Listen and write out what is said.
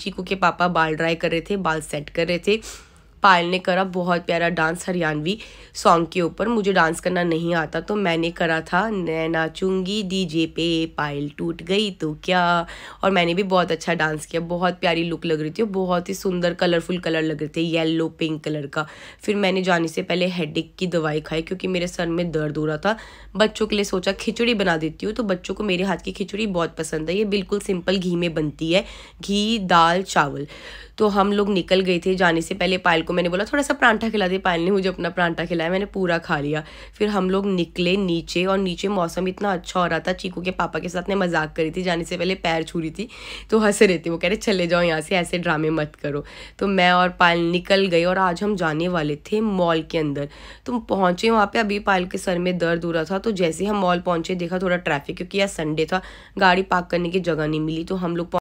चीकू के पापा बाल ड्राई कर रहे थे बाल सेट कर रहे थे पायल ने करा बहुत प्यारा डांस हरियाणवी सॉन्ग के ऊपर मुझे डांस करना नहीं आता तो मैंने करा था नाचूंगी डीजे पे पायल टूट गई तो क्या और मैंने भी बहुत अच्छा डांस किया बहुत प्यारी लुक लग रही थी और बहुत ही सुंदर कलरफुल कलर लग रहे थे येलो पिंक कलर का फिर मैंने जाने से पहले हेड की दवाई खाई क्योंकि मेरे सर में दर्द हो रहा था बच्चों के लिए सोचा खिचड़ी बना देती हूँ तो बच्चों को मेरे हाथ की खिचड़ी बहुत पसंद है ये बिल्कुल सिंपल घी में बनती है घी दाल चावल तो हम लोग निकल गए थे जाने से पहले पायल को मैंने बोला थोड़ा सा परांठा खिला दे पायल ने मुझे अपना परांठा खिलाया मैंने पूरा खा लिया फिर हम लोग निकले नीचे और नीचे मौसम इतना अच्छा हो रहा था चीकू के पापा के साथ ने मजाक करी थी जाने से पहले पैर छू रही थी तो हंस रहे थे वो कह रहे चले जाओ यहाँ से ऐसे ड्रामे मत करो तो मैं और पायल निकल गए और आज हम जाने वाले थे मॉल के अंदर तो पहुँचे वहाँ पर अभी पायल के सर में दर्द हो रहा था तो जैसे हम मॉल पहुँचे देखा थोड़ा ट्रैफिक क्योंकि आज संडे था गाड़ी पार्क करने की जगह नहीं मिली तो हम लोग